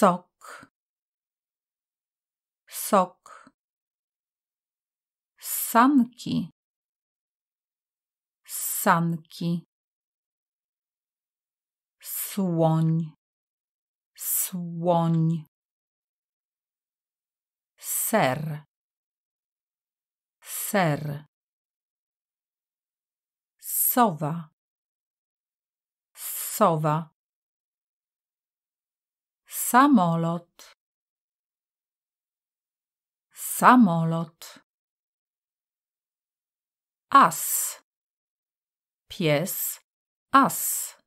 sok sok sanki sanki słoń słoń ser ser sowa sowa samolot samolot as pies as